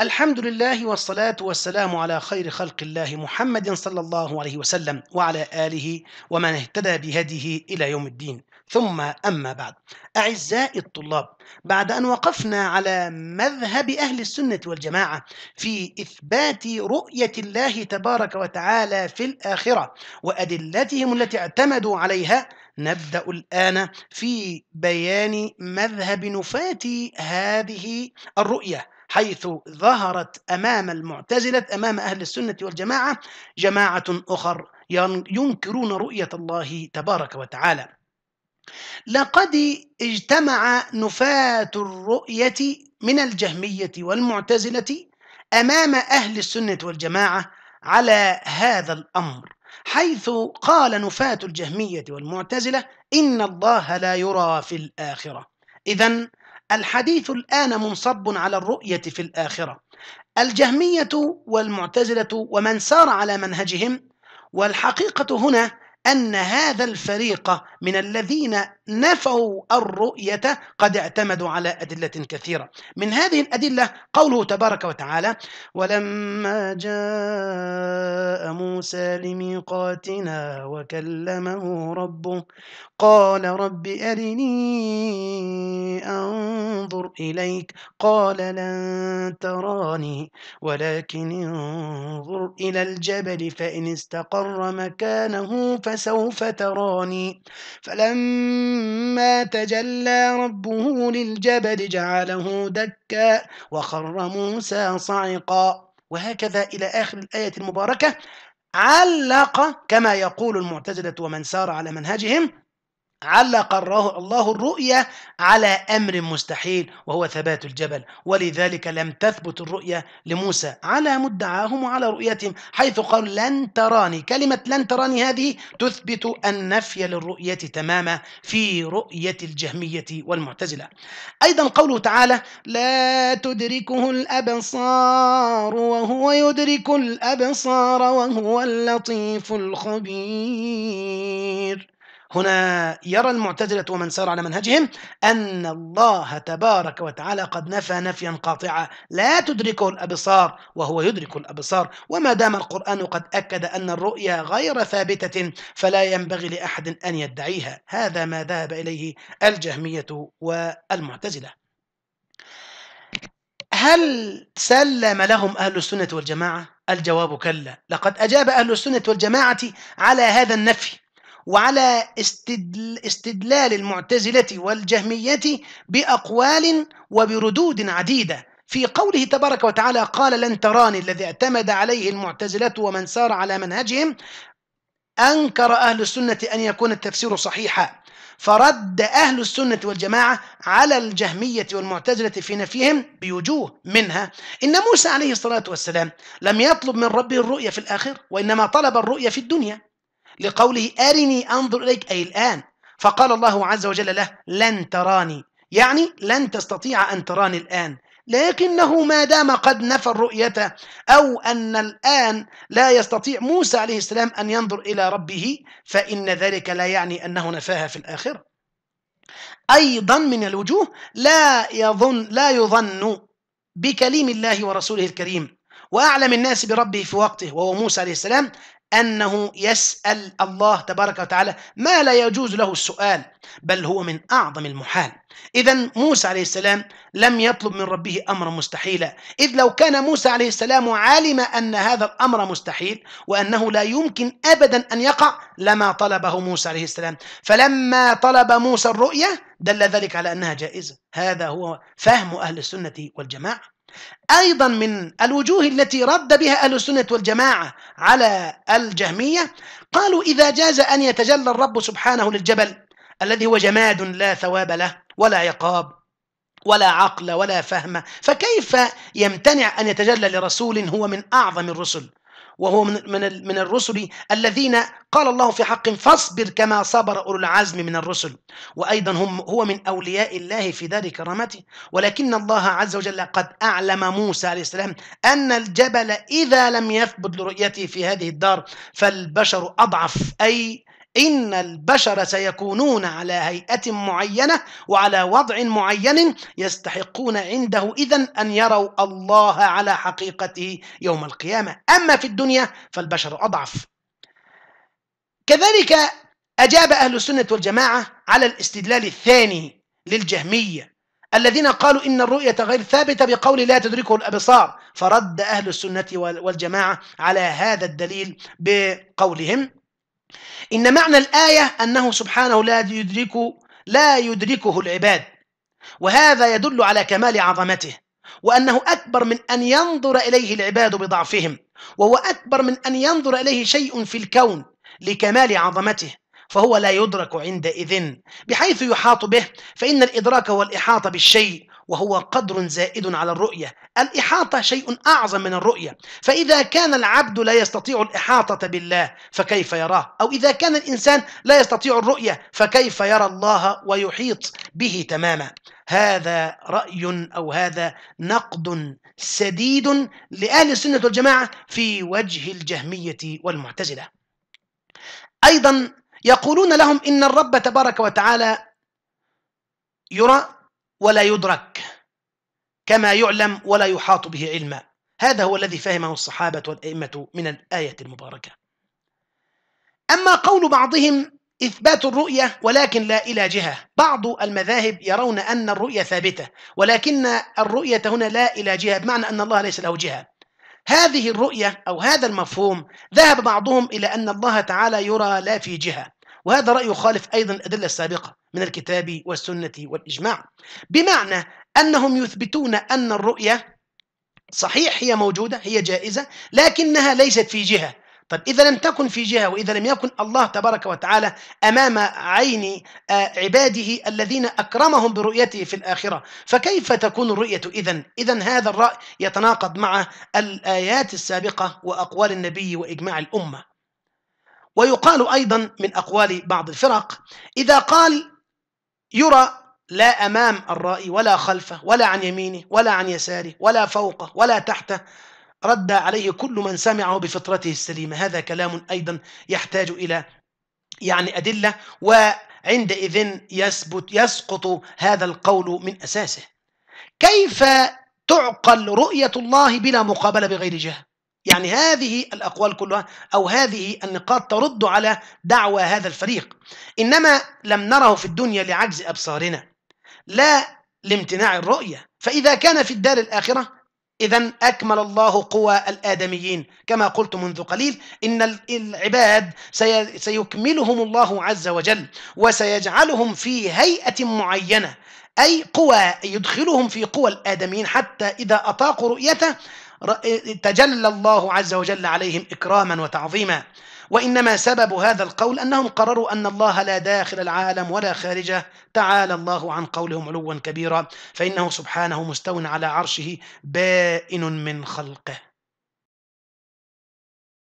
الحمد لله والصلاة والسلام على خير خلق الله محمد صلى الله عليه وسلم وعلى آله ومن اهتدى بهديه إلى يوم الدين ثم أما بعد أعزائي الطلاب بعد أن وقفنا على مذهب أهل السنة والجماعة في إثبات رؤية الله تبارك وتعالى في الآخرة وأدلتهم التي اعتمدوا عليها نبدأ الآن في بيان مذهب نفاة هذه الرؤية حيث ظهرت أمام المعتزلة أمام أهل السنة والجماعة جماعة أخر ينكرون رؤية الله تبارك وتعالى لقد اجتمع نفاة الرؤية من الجهمية والمعتزلة أمام أهل السنة والجماعة على هذا الأمر حيث قال نفاة الجهمية والمعتزلة إن الله لا يرى في الآخرة إذا الحديث الآن منصب على الرؤية في الآخرة الجهمية والمعتزلة ومن سار على منهجهم والحقيقة هنا أن هذا الفريق من الذين نفوا الرؤية قد اعتمدوا على أدلة كثيرة من هذه الأدلة قوله تبارك وتعالى ولما جاء موسى لميقاتنا وكلمه ربه قال رب أرني أنظر إليك قال لن تراني ولكن انظر إلى الجبل فإن استقر مكانه فإن فسوف تراني فلما تجلى ربه للجبل جعله دكا وخر موسى صعقا وهكذا إلى آخر الآية المباركة علق كما يقول المعتزلة ومن سار على منهجهم علق الله الرؤية على أمر مستحيل وهو ثبات الجبل ولذلك لم تثبت الرؤية لموسى على مدعاهم وعلى رؤيتهم حيث قال لن تراني كلمة لن تراني هذه تثبت النفي للرؤية تماما في رؤية الجهمية والمعتزلة أيضا قوله تعالى لا تدركه الأبصار وهو يدرك الأبصار وهو اللطيف الخبير هنا يرى المعتزلة ومن سار على منهجهم أن الله تبارك وتعالى قد نفى نفيا قاطعا لا تدركه الأبصار وهو يدرك الأبصار وما دام القرآن قد أكد أن الرؤيا غير ثابتة فلا ينبغي لأحد أن يدعيها هذا ما ذهب إليه الجهمية والمعتزلة هل سلم لهم أهل السنة والجماعة؟ الجواب كلا لقد أجاب أهل السنة والجماعة على هذا النفي وعلى استدلال المعتزلة والجهمية بأقوال وبردود عديدة في قوله تبارك وتعالى قال لن تراني الذي اعتمد عليه المعتزلة ومن سار على منهجهم أنكر أهل السنة أن يكون التفسير صحيحا فرد أهل السنة والجماعة على الجهمية والمعتزلة في نفيهم بوجوه منها إن موسى عليه الصلاة والسلام لم يطلب من ربه الرؤية في الآخر وإنما طلب الرؤية في الدنيا لقوله أرني أنظر إليك أي الآن فقال الله عز وجل له لن تراني يعني لن تستطيع أن تراني الآن لكنه ما دام قد نفى الرؤية أو أن الآن لا يستطيع موسى عليه السلام أن ينظر إلى ربه فإن ذلك لا يعني أنه نفاها في الآخرة أيضا من الوجوه لا يظن لا يظن بكليم الله ورسوله الكريم وأعلم الناس بربه في وقته وهو موسى عليه السلام أنه يسأل الله تبارك وتعالى ما لا يجوز له السؤال بل هو من أعظم المحال إذا موسى عليه السلام لم يطلب من ربه أمرا مستحيلا إذ لو كان موسى عليه السلام عالم أن هذا الأمر مستحيل وأنه لا يمكن أبدا أن يقع لما طلبه موسى عليه السلام فلما طلب موسى الرؤية دل ذلك على أنها جائزة هذا هو فهم أهل السنة والجماعة أيضا من الوجوه التي رد بها أهل السنة والجماعة على الجهمية قالوا إذا جاز أن يتجلى الرب سبحانه للجبل الذي هو جماد لا ثواب له ولا عقاب ولا عقل ولا فهم فكيف يمتنع أن يتجلى لرسول هو من أعظم الرسل وهو من من من الرسل الذين قال الله في حق فاصبر كما صبر اولو العزم من الرسل وايضا هم هو من اولياء الله في دار كرامته ولكن الله عز وجل قد اعلم موسى عليه السلام ان الجبل اذا لم يثبت لرؤيته في هذه الدار فالبشر اضعف اي إن البشر سيكونون على هيئة معينة وعلى وضع معين يستحقون عنده إذا أن يروا الله على حقيقته يوم القيامة أما في الدنيا فالبشر أضعف كذلك أجاب أهل السنة والجماعة على الاستدلال الثاني للجهمية الذين قالوا إن الرؤية غير ثابتة بقول لا تدركه الأبصار فرد أهل السنة والجماعة على هذا الدليل بقولهم إن معنى الآية أنه سبحانه لا يدرك لا يدركه العباد وهذا يدل على كمال عظمته وأنه أكبر من أن ينظر إليه العباد بضعفهم وهو أكبر من أن ينظر إليه شيء في الكون لكمال عظمته فهو لا يدرك عندئذ بحيث يحاط به فإن الإدراك هو الإحاطة بالشيء وهو قدر زائد على الرؤية الإحاطة شيء أعظم من الرؤية فإذا كان العبد لا يستطيع الإحاطة بالله فكيف يراه أو إذا كان الإنسان لا يستطيع الرؤية فكيف يرى الله ويحيط به تماما هذا رأي أو هذا نقد سديد لأهل السنة والجماعة في وجه الجهمية والمعتزلة أيضا يقولون لهم إن الرب تبارك وتعالى يرى ولا يدرك كما يعلم ولا يحاط به علما هذا هو الذي فهمه الصحابة والأئمة من الآية المباركة أما قول بعضهم إثبات الرؤية ولكن لا إلى جهة بعض المذاهب يرون أن الرؤية ثابتة ولكن الرؤية هنا لا إلى جهة بمعنى أن الله ليس له جهة هذه الرؤية أو هذا المفهوم ذهب بعضهم إلى أن الله تعالى يرى لا في جهة وهذا رأي يخالف أيضا الأدلة السابقة من الكتاب والسنة والإجماع بمعنى أنهم يثبتون أن الرؤية صحيح هي موجودة هي جائزة لكنها ليست في جهة طب إذا لم تكن في جهة وإذا لم يكن الله تبارك وتعالى أمام عين آه، عباده الذين أكرمهم برؤيته في الآخرة فكيف تكون الرؤية إذا إذا هذا الرأي يتناقض مع الآيات السابقة وأقوال النبي وإجماع الأمة ويقال أيضا من أقوال بعض الفرق إذا قال يرى لا أمام الرأي ولا خلفه ولا عن يمينه ولا عن يساره ولا فوقه ولا تحته رد عليه كل من سمعه بفطرته السليمة هذا كلام أيضا يحتاج إلى يعني أدلة وعندئذ يثبت يسقط هذا القول من أساسه كيف تعقل رؤية الله بلا مقابلة بغير جهة يعني هذه الأقوال كلها أو هذه النقاط ترد على دعوى هذا الفريق إنما لم نره في الدنيا لعجز أبصارنا لا لامتناع الرؤية فإذا كان في الدار الآخرة إذا أكمل الله قوى الآدميين كما قلت منذ قليل إن العباد سيكملهم الله عز وجل وسيجعلهم في هيئة معينة أي قوى يدخلهم في قوى الآدميين حتى إذا أطاقوا رؤيته تجلى الله عز وجل عليهم إكراما وتعظيما وإنما سبب هذا القول أنهم قرروا أن الله لا داخل العالم ولا خارجه تعالى الله عن قولهم علوا كبيرا فإنه سبحانه مستو على عرشه بائن من خلقه